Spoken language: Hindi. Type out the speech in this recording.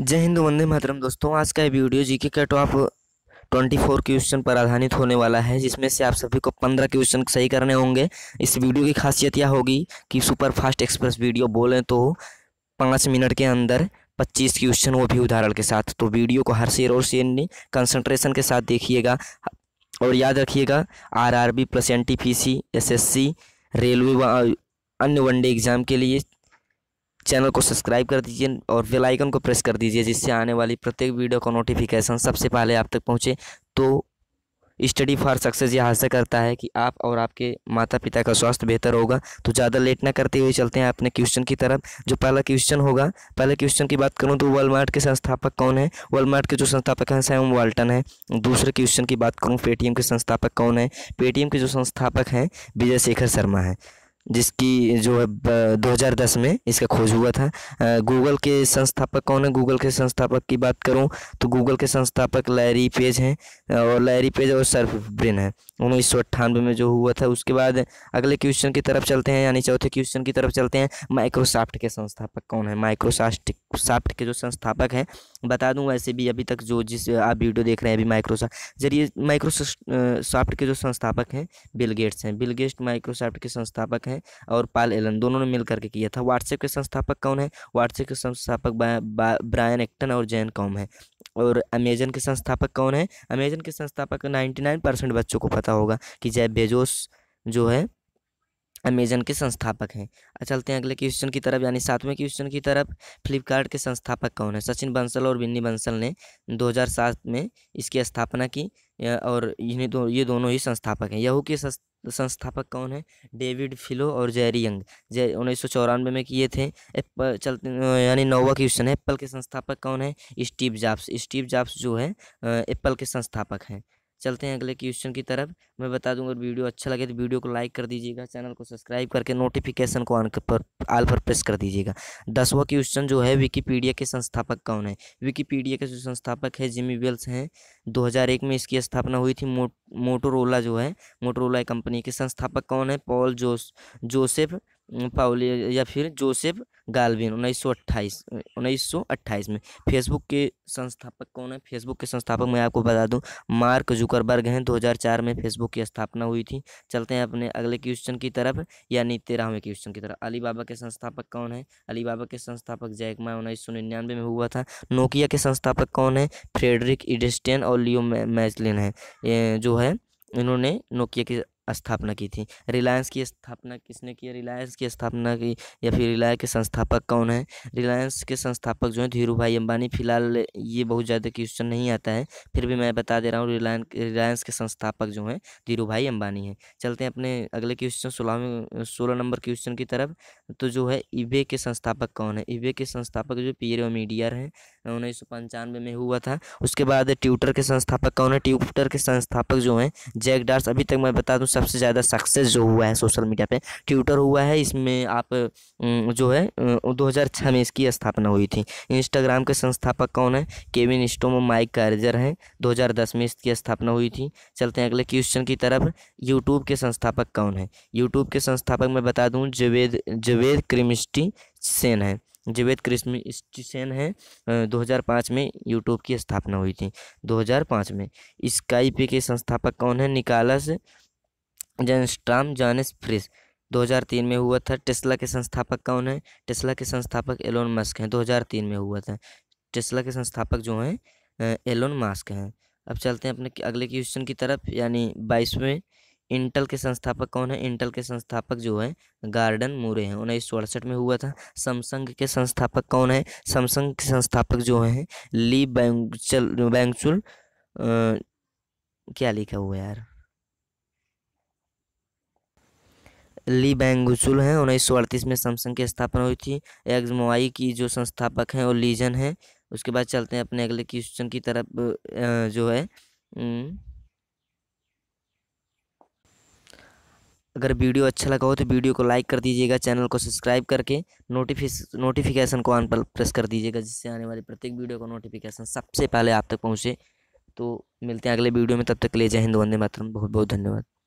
जय हिंद वंदे मातरम दोस्तों आज का वीडियो जीके का टॉप फोर क्वेश्चन पर आधारित होने वाला है जिसमें से आप सभी को पंद्रह क्वेश्चन सही करने होंगे इस वीडियो की खासियत यह होगी कि सुपर फास्ट एक्सप्रेस वीडियो बोलें तो पाँच मिनट के अंदर पच्चीस क्वेश्चन वो भी उदाहरण के साथ तो वीडियो को हर शेर और शेर कंसनट्रेशन के साथ देखिएगा और याद रखिएगा R R B plus N T P C S S C railway व अन्य वनडे एग्ज़ाम के लिए चैनल को सब्सक्राइब कर दीजिए और बेल आइकन को प्रेस कर दीजिए जिससे आने वाली प्रत्येक वीडियो का नोटिफिकेशन सबसे पहले आप तक पहुँचे तो स्टडी फॉर सक्सेस यह हासिल करता है कि आप और आपके माता पिता का स्वास्थ्य बेहतर होगा तो ज़्यादा लेट ना करते हुए चलते हैं अपने क्वेश्चन की तरफ जो पहला क्वेश्चन होगा पहले क्वेश्चन की बात करूँ तो वर्लमार्ट के संस्थापक कौन है वर्लमार्ट के जो संस्थापक हैं सैम वाल्टन है दूसरे क्वेश्चन की बात करूँ पेटीएम के संस्थापक कौन है पेटीएम के जो संस्थापक हैं विजय शेखर शर्मा है जिसकी जो है 2010 में इसका खोज हुआ था गूगल के संस्थापक कौन है गूगल के संस्थापक की बात करूं तो गूगल के संस्थापक लैरी पेज हैं और लैरी पेज और सर्फ ब्रेन है उन्नीस सौ में जो हुआ था उसके बाद अगले क्वेश्चन की तरफ चलते हैं यानी चौथे क्वेश्चन की तरफ चलते हैं माइक्रोसॉफ्ट के संस्थापक कौन है माइक्रोसॉफ्ट सॉफ्ट के जो संस्थापक हैं बता दूं वैसे भी अभी तक जो जिस आप वीडियो देख रहे हैं अभी माइक्रोसॉफ्ट जरिए माइक्रोसॉफ्ट के जो संस्थापक हैं बिल गेट्स हैं बिल गेट्स माइक्रोसॉफ्ट के संस्थापक हैं है और पाल एलन दोनों ने मिलकर के किया था व्हाट्सएप के संस्थापक कौन है व्हाट्सएप के संस्थापक ब्रायन एक्टन और जैन कॉम है और अमेजन के संस्थापक कौन है अमेजन के संस्थापक नाइन्टी नाइन परसेंट बच्चों को पता होगा कि जय बेजोस जो है अमेजन के संस्थापक हैं चलते हैं अगले क्वेश्चन की तरफ यानी सातवें क्वेश्चन की तरफ फ्लिपकार्ट के संस्थापक कौन है सचिन बंसल और बिन्नी बंसल ने 2007 में इसकी स्थापना की और इन्हें दो ये दोनों ही संस्थापक हैं यहू के संस्थापक कौन है डेविड फिलो और जेरी यंग जय उन्नीस सौ चौरानवे में किए थे एप्पल चलते यानी नौवा क्वेश्चन है एप्पल के संस्थापक कौन है स्टीव जॉब्स स्टीव जॉब्स जो है एप्पल के संस्थापक हैं चलते हैं अगले क्वेश्चन की तरफ मैं बता दूंगा वीडियो अच्छा लगे तो वीडियो को लाइक कर दीजिएगा चैनल को सब्सक्राइब करके नोटिफिकेशन को ऑन पर आल पर प्रेस कर दीजिएगा दसवा क्वेश्चन जो है विकीपीडिया के संस्थापक कौन है विकीपीडिया के जो संस्थापक है जिमी वेल्स हैं 2001 में इसकी स्थापना हुई थी मो, मोटोरोला जो है मोटोरोला कंपनी के संस्थापक कौन है पॉल जोस जोसेफ पाउल या फिर जोसेफ गालविन उन्नीस सौ अट्ठाईस उन्नीस सौ अट्ठाईस में फेसबुक के संस्थापक कौन है फेसबुक के संस्थापक मैं आपको बता दूं मार्क जुकरबर्ग हैं 2004 में फेसबुक की स्थापना हुई थी चलते हैं अपने अगले क्वेश्चन की तरफ यानी तेरहवें क्वेश्चन की तरफ अलीबाबा के संस्थापक कौन है अलीबाबा के संस्थापक जैकमा उन्नीस सौ निन्यानवे में हुआ था नोकिया के संस्थापक कौन है फ्रेडरिक इडिस्टेन और लियो मैजलिन है जो है इन्होंने नोकिया की स्थापना की थी रिलायंस की स्थापना किसने की रिलायंस की स्थापना की या फिर रिलायंस के संस्थापक कौन है रिलायंस के संस्थापक जो है धीरू भाई अंबानी फिलहाल ये बहुत ज़्यादा क्वेश्चन नहीं आता है फिर भी मैं बता दे रहा हूँ रिलायंस रिलायंस के संस्थापक जो हैं धीरू भाई अंबानी हैं चलते हैं अपने अगले क्वेश्चन सोलहवें सोलह नंबर क्वेश्चन की तरफ तो जो है ईबे के संस्थापक कौन है ईबे के संस्थापक जो पीरो मीडियर हैं उन्नीस में हुआ था उसके बाद ट्यूटर के संस्थापक कौन है ट्यूटर के संस्थापक जो हैं जैक डार्स अभी तक मैं बता दूँ सबसे ज़्यादा सक्सेस जो हुआ है सोशल मीडिया पे ट्विटर हुआ है इसमें आप जो है 2006 में इसकी स्थापना हुई थी इंस्टाग्राम के संस्थापक कौन है केविन स्टोम माइक कार्जर हैं 2010 में इसकी स्थापना हुई थी चलते हैं अगले क्वेश्चन की तरफ यूट्यूब के संस्थापक कौन है यूट्यूब के संस्थापक मैं बता दूँ जवेद जवेद क्रिमिस्टी सेन है जवेद कृष्ण स्टेशन है 2005 में यूट्यूब की स्थापना हुई थी 2005 में स्काइप के संस्थापक कौन है निकालस जेनस्ट्राम जॉनिस फ्रिस 2003 में हुआ था टेस्ला के संस्थापक कौन है टेस्ला के संस्थापक एलोन मस्क हैं 2003 में हुआ था टेस्ला के संस्थापक जो हैं एलोन मास्क हैं अब चलते हैं अपने अगले क्वेश्चन की तरफ यानी बाईसवें इंटल के संस्थापक कौन है इंटल के संस्थापक जो है गार्डन मूरे हैं उन्नीस सौ अड़सठ में हुआ था सैमसंग के संस्थापक कौन है सैमसंग के संस्थापक जो हैं ली बैंक बैंगचुल क्या लिखा हुआ यार ली बैंगुसुल हैं उन्नीस सौ अड़तीस में सैमसंग की स्थापना हुई थी एग्जमोआई की जो संस्थापक हैं वो लीजन हैं उसके बाद चलते हैं अपने अगले क्वेश्चन की तरफ जो है अगर वीडियो अच्छा लगा हो तो वीडियो को लाइक कर दीजिएगा चैनल को सब्सक्राइब करके नोटिफिस नोटिफिकेशन को ऑन पर प्रेस कर दीजिएगा जिससे आने वाली प्रत्येक वीडियो का नोटिफिकेशन सबसे पहले आप तक पहुँचे तो मिलते हैं अगले वीडियो में तब तक के लिए जय हिंद वंदे मातरम बहुत बहुत धन्यवाद